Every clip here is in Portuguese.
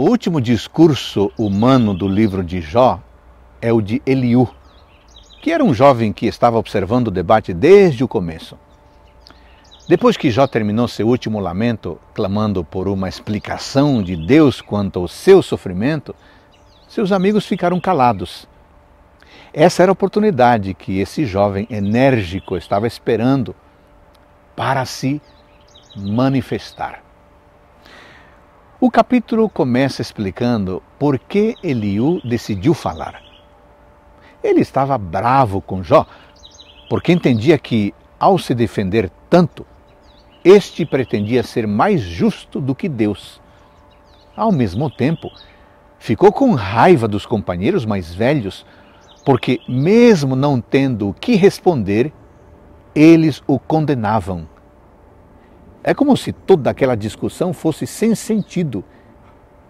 O último discurso humano do livro de Jó é o de Eliú, que era um jovem que estava observando o debate desde o começo. Depois que Jó terminou seu último lamento, clamando por uma explicação de Deus quanto ao seu sofrimento, seus amigos ficaram calados. Essa era a oportunidade que esse jovem enérgico estava esperando para se manifestar. O capítulo começa explicando por que Eliú decidiu falar. Ele estava bravo com Jó, porque entendia que, ao se defender tanto, este pretendia ser mais justo do que Deus. Ao mesmo tempo, ficou com raiva dos companheiros mais velhos, porque, mesmo não tendo o que responder, eles o condenavam é como se toda aquela discussão fosse sem sentido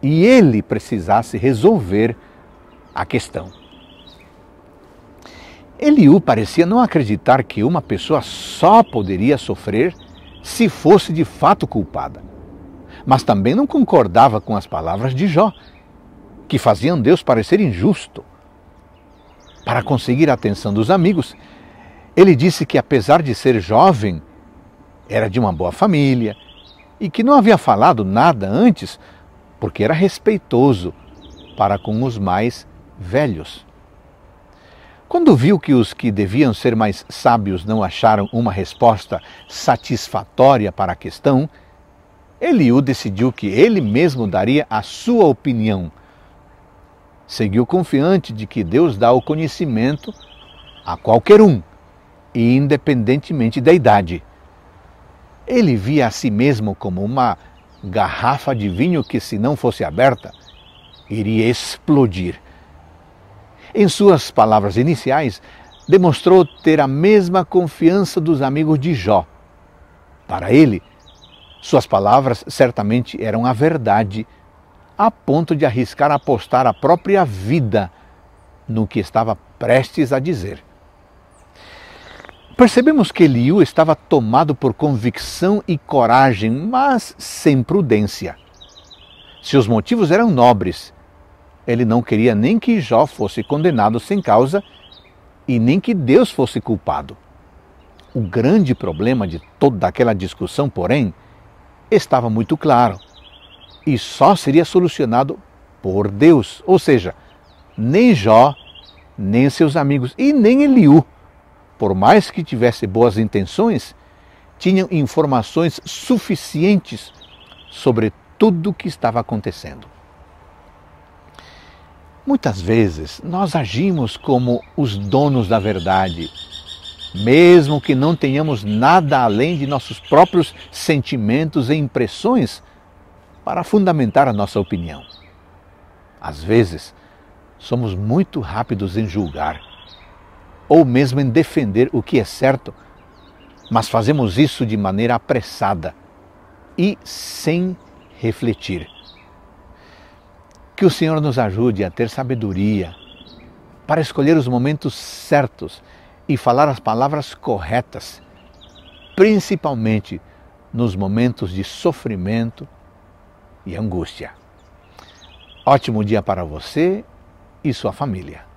e ele precisasse resolver a questão. Eliú parecia não acreditar que uma pessoa só poderia sofrer se fosse de fato culpada. Mas também não concordava com as palavras de Jó, que faziam Deus parecer injusto. Para conseguir a atenção dos amigos, ele disse que, apesar de ser jovem, era de uma boa família e que não havia falado nada antes porque era respeitoso para com os mais velhos. Quando viu que os que deviam ser mais sábios não acharam uma resposta satisfatória para a questão, Eliú decidiu que ele mesmo daria a sua opinião. Seguiu confiante de que Deus dá o conhecimento a qualquer um, independentemente da idade. Ele via a si mesmo como uma garrafa de vinho que, se não fosse aberta, iria explodir. Em suas palavras iniciais, demonstrou ter a mesma confiança dos amigos de Jó. Para ele, suas palavras certamente eram a verdade, a ponto de arriscar apostar a própria vida no que estava prestes a dizer. Percebemos que Eliú estava tomado por convicção e coragem, mas sem prudência. Se os motivos eram nobres, ele não queria nem que Jó fosse condenado sem causa e nem que Deus fosse culpado. O grande problema de toda aquela discussão, porém, estava muito claro e só seria solucionado por Deus, ou seja, nem Jó, nem seus amigos e nem Eliú por mais que tivesse boas intenções, tinham informações suficientes sobre tudo o que estava acontecendo. Muitas vezes nós agimos como os donos da verdade, mesmo que não tenhamos nada além de nossos próprios sentimentos e impressões para fundamentar a nossa opinião. Às vezes, somos muito rápidos em julgar ou mesmo em defender o que é certo, mas fazemos isso de maneira apressada e sem refletir. Que o Senhor nos ajude a ter sabedoria para escolher os momentos certos e falar as palavras corretas, principalmente nos momentos de sofrimento e angústia. Ótimo dia para você e sua família.